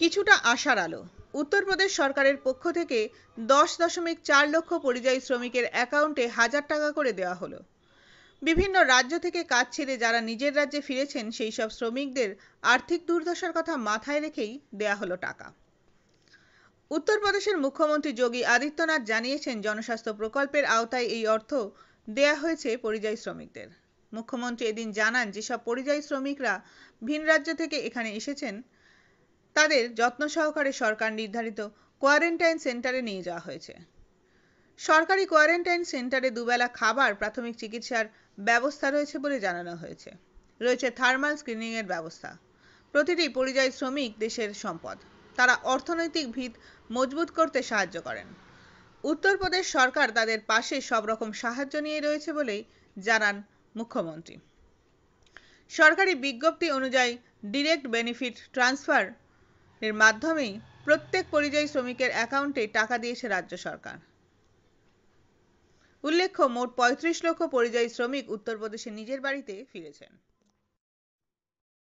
কিছুটা আশার আলো উত্তরপ্রদেশ সরকারের পক্ষ থেকে দশ দশমিক চার লক্ষ পরিযায়ী শ্রমিকের অ্যাকাউন্টে হাজার টাকা করে দেওয়া হলো বিভিন্ন রাজ্য থেকে কাজ ছেড়ে যারা নিজের রাজ্যে ফিরেছেন সেই সব শ্রমিকদের আর্থিক দুর্দশার কথা মাথায় রেখেই দেয়া হলো টাকা উত্তরপ্রদেশের মুখ্যমন্ত্রী যোগী আদিত্যনাথ জানিয়েছেন জনস্বাস্থ্য প্রকল্পের আওতায় এই অর্থ দেয়া হয়েছে পরিযায়ী শ্রমিকদের মুখ্যমন্ত্রী এদিন জানান যেসব পরিযায়ী শ্রমিকরা ভিন রাজ্য থেকে এখানে এসেছেন তাদের যত্ন সহকারে সরকার নির্ধারিত কোয়ারেন্টাইন সেন্টারে নিয়ে যাওয়া হয়েছে সরকারি কোয়ারেন্টাইন সেন্টারে দুবেলা খাবার প্রাথমিক চিকিৎসার ব্যবস্থা রয়েছে বলে জানানো হয়েছে রয়েছে থার্মাল স্ক্রিনিংয়ের ব্যবস্থা প্রতিটি পরিযায়ী শ্রমিক দেশের সম্পদ তারা অর্থনৈতিক ভিত মজবুত করতে সাহায্য করেন উত্তরপ্রদেশ সরকার তাদের পাশে সব রকম সাহায্য নিয়ে রয়েছে বলেই জানান মুখ্যমন্ত্রী সরকারি বিজ্ঞপ্তি অনুযায়ী ডিরেক্ট বেনিফিট ট্রান্সফার এর মাধ্যমেই প্রত্যেক পরিযায়ী শ্রমিকের অ্যাকাউন্টে টাকা দিয়েছে রাজ্য সরকার উল্লেখ্য মোট পঁয়ত্রিশ লক্ষ পরিযায়ী শ্রমিক উত্তরপ্রদেশে নিজের বাড়িতে ফিরেছেন